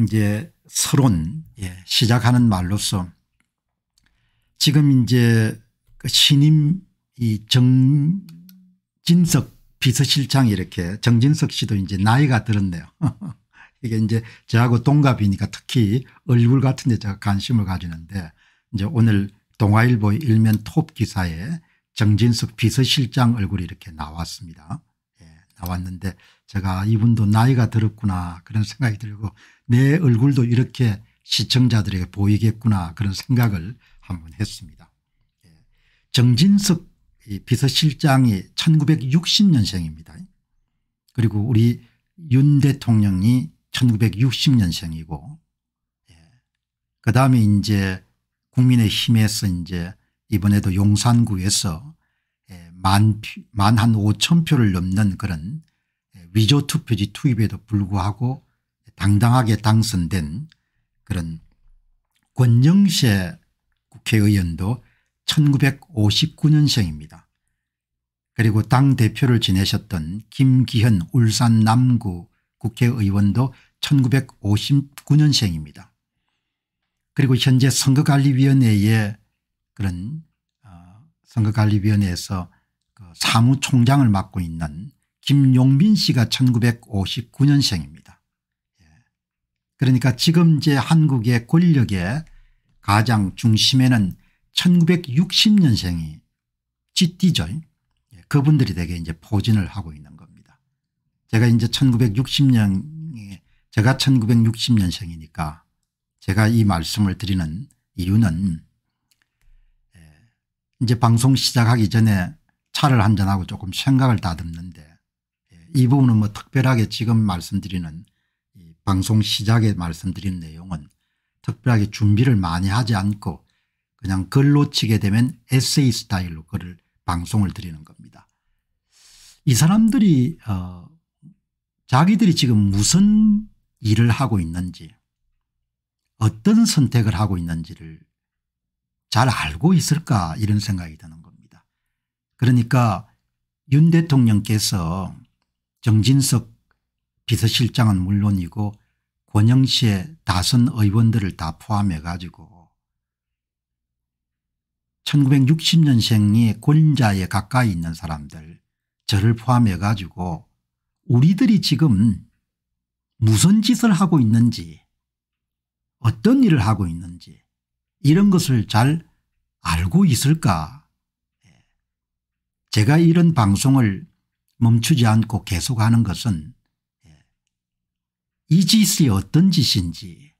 이제 서론 예, 시작하는 말로서 지금 이제 그 신임 이 정진석 비서실장 이렇게 정진석 씨도 이제 나이가 들었네요. 이게 이제 저하고 동갑이니까 특히 얼굴 같은 데 제가 관심을 가지는데 이제 오늘 동아일보 일면 톱 기사에 정진석 비서실장 얼굴이 이렇게 나왔습니다. 나왔는데 제가 이분도 나이가 들었구나 그런 생각이 들고 내 얼굴도 이렇게 시청자들에게 보이겠구나 그런 생각을 한번 했습니다. 예. 정진석 비서실장이 1960년생입니다. 그리고 우리 윤 대통령이 1960년생이고 예. 그 다음에 이제 국민의힘에서 이제 이번에도 용산구에서 예, 만, 만한 5천 표를 넘는 그런 예, 위조 투표지 투입에도 불구하고 당당하게 당선된 그런 권영세 국회의원도 1959년생입니다. 그리고 당대표를 지내셨던 김기현 울산 남구 국회의원도 1959년생입니다. 그리고 현재 선거관리위원회의 그런 선거관리위원회에서 그 사무총장을 맡고 있는 김용민 씨가 1959년생입니다. 예. 그러니까 지금 제 한국의 권력의 가장 중심에는 1960년생이 찌띠죠. 예, 그분들이 되게 이제 포진을 하고 있는 겁니다. 제가 이제 1960년, 예, 제가 1960년생이니까 제가 이 말씀을 드리는 이유는 이제 방송 시작하기 전에 차를 한잔하고 조금 생각을 다듬는데 이 부분은 뭐 특별하게 지금 말씀드리는 이 방송 시작에 말씀드린 내용은 특별하게 준비를 많이 하지 않고 그냥 글로 치게 되면 에세이 스타일로 글을 방송을 드리는 겁니다. 이 사람들이 어 자기들이 지금 무슨 일을 하고 있는지 어떤 선택을 하고 있는지를 잘 알고 있을까 이런 생각이 드는 겁니다. 그러니까 윤 대통령께서 정진석 비서실장은 물론이고 권영시의 다선 의원들을 다 포함해 가지고 1960년생이 권자에 가까이 있는 사람들 저를 포함해 가지고 우리들이 지금 무슨 짓을 하고 있는지 어떤 일을 하고 있는지 이런 것을 잘 알고 있을까 예. 제가 이런 방송을 멈추지 않고 계속하는 것은 예. 이 짓이 어떤 짓인지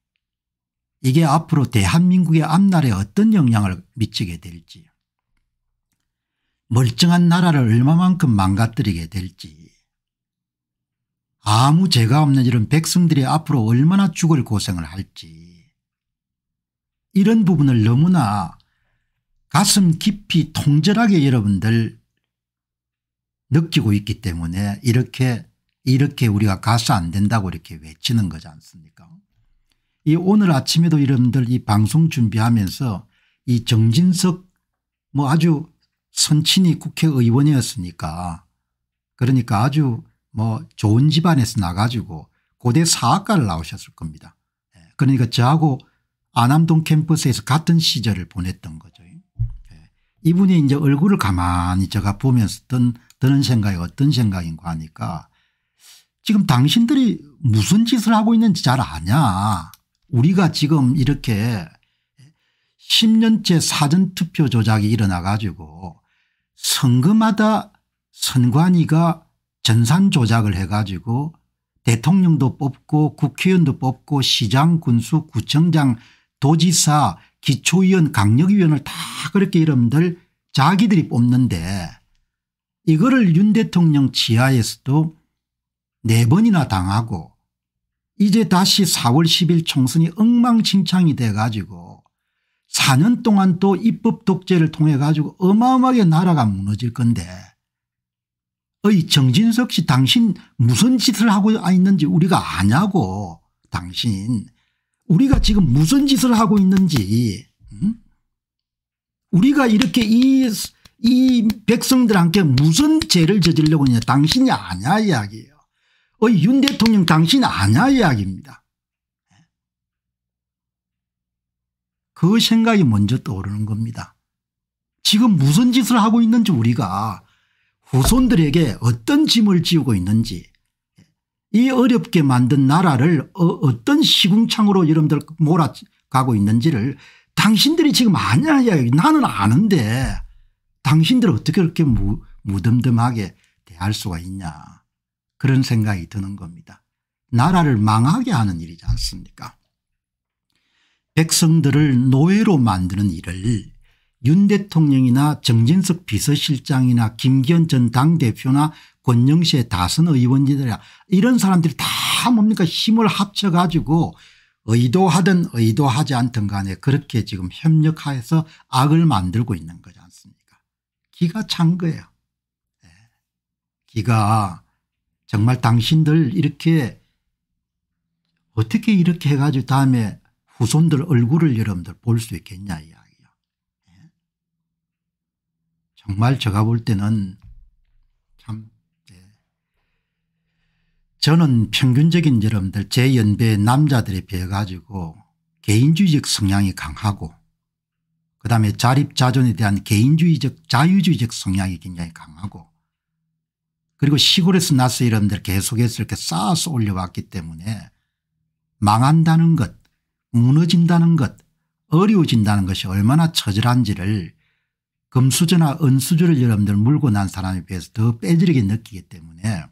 이게 앞으로 대한민국의 앞날에 어떤 영향을 미치게 될지 멀쩡한 나라를 얼마만큼 망가뜨리게 될지 아무 죄가 없는 이런 백성들이 앞으로 얼마나 죽을 고생을 할지 이런 부분을 너무나 가슴 깊이 통절하게 여러분들 느끼고 있기 때문에 이렇게 이렇게 우리가 가서 안 된다고 이렇게 외치는 거지 않습니까 이 오늘 아침에도 여러분들 이 방송 준비하면서 이 정진석 뭐 아주 선친이 국회의원이었으니까 그러니까 아주 뭐 좋은 집안에서 나가지고 고대 사학과를 나오셨을 겁니다. 예, 그러니까 저하고 안암동 캠퍼스에서 같은 시절을 보냈던 거죠. 예. 이분이 이제 얼굴을 가만히 제가 보면서 든, 드는 생각이 어떤 생각인가 하니까 지금 당신들이 무슨 짓을 하고 있는지 잘 아냐. 우리가 지금 이렇게 10년째 사전투표 조작이 일어나 가지고 선거마다 선관위가 전산 조작을 해 가지고 대통령도 뽑고 국회의원도 뽑고 시장 군수 구청장 도지사 기초위원 강력위원을 다 그렇게 이름들 자기들이 뽑는데 이거를 윤 대통령 지하에서도 네 번이나 당하고 이제 다시 4월 10일 총선이 엉망진창이 돼 가지고 4년 동안 또 입법 독재를 통해 가지고 어마어마하게 나라가 무너질 건데 어이 정진석 씨 당신 무슨 짓을 하고 있는지 우리가 아냐고 당신 우리가 지금 무슨 짓을 하고 있는지 음? 우리가 이렇게 이, 이 백성들한테 무슨 죄를 저지르려고 했냐 당신이 아냐 이야기예요. 어, 윤 대통령 당신 이 아냐 이야기입니다. 그 생각이 먼저 떠오르는 겁니다. 지금 무슨 짓을 하고 있는지 우리가 후손들에게 어떤 짐을 지우고 있는지 이 어렵게 만든 나라를 어, 떤 시궁창으로 여러분들 몰아가고 있는지를 당신들이 지금 아냐 나는 아는데 당신들 어떻게 그렇게 무, 무덤덤하게 대할 수가 있냐 그런 생각이 드는 겁니다. 나라를 망하게 하는 일이지 않습니까 백성들을 노예로 만드는 일을 윤 대통령이나 정진석 비서실장이나 김기현 전 당대표나 권영세 다선 의원이더라 이런 사람들이 다 뭡니까 힘을 합쳐 가지고 의도하든 의도하지 않든 간에 그렇게 지금 협력하여서 악을 만들고 있는 거지 않습니까 기가 찬 거예요. 네. 기가 정말 당신들 이렇게 어떻게 이렇게 해가지고 다음에 후손들 얼굴을 여러분들 볼 수 있겠냐 이야기요 예. 정말 제가 볼 때는 저는 평균적인 여러분들 제 연배 남자들에 비해 가지고 개인주의적 성향이 강하고 그다음에 자립자존에 대한 개인주의적 자유주의적 성향이 굉장히 강하고 그리고 시골에서 나서 여러분들 계속해서 이렇게 쌓아서 올려왔기 때문에 망한다는 것 무너진다는 것 어려워진다는 것이 얼마나 처절한지를 금수저나 은수저를 여러분들 물고 난 사람에 비해서 더 빼지르게 느끼기 때문에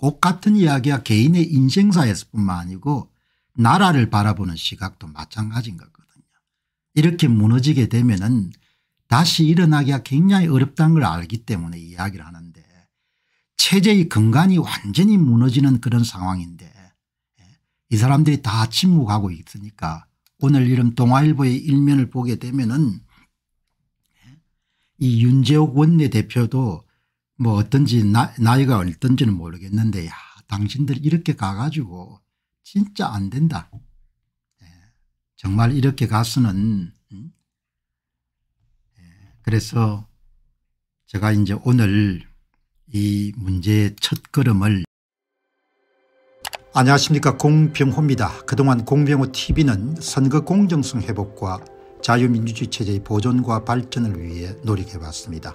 꼭 같은 이야기가 개인의 인생사에서뿐만 아니고 나라를 바라보는 시각도 마찬가지인 거거든요. 이렇게 무너지게 되면 은 다시 일어나기가 굉장히 어렵다는 걸 알기 때문에 이야기를 하는데 체제의 근간이 완전히 무너지는 그런 상황인데 예, 이 사람들이 다 침묵하고 있으니까 오늘 이런 동아일보의 일면을 보게 되면 은이 예, 윤재옥 원내대표도 뭐 어떤지 나, 나이가 어떤지는 모르겠는데 야 당신들 이렇게 가가지고 진짜 안 된다. 예, 정말 이렇게 가서는 음? 예, 그래서 제가 이제 오늘 이 문제의 첫 걸음을 안녕하십니까 공병호입니다. 그동안 공병호 tv는 선거 공정성 회복과 자유민주주의 체제의 보존과 발전을 위해 노력해봤습니다.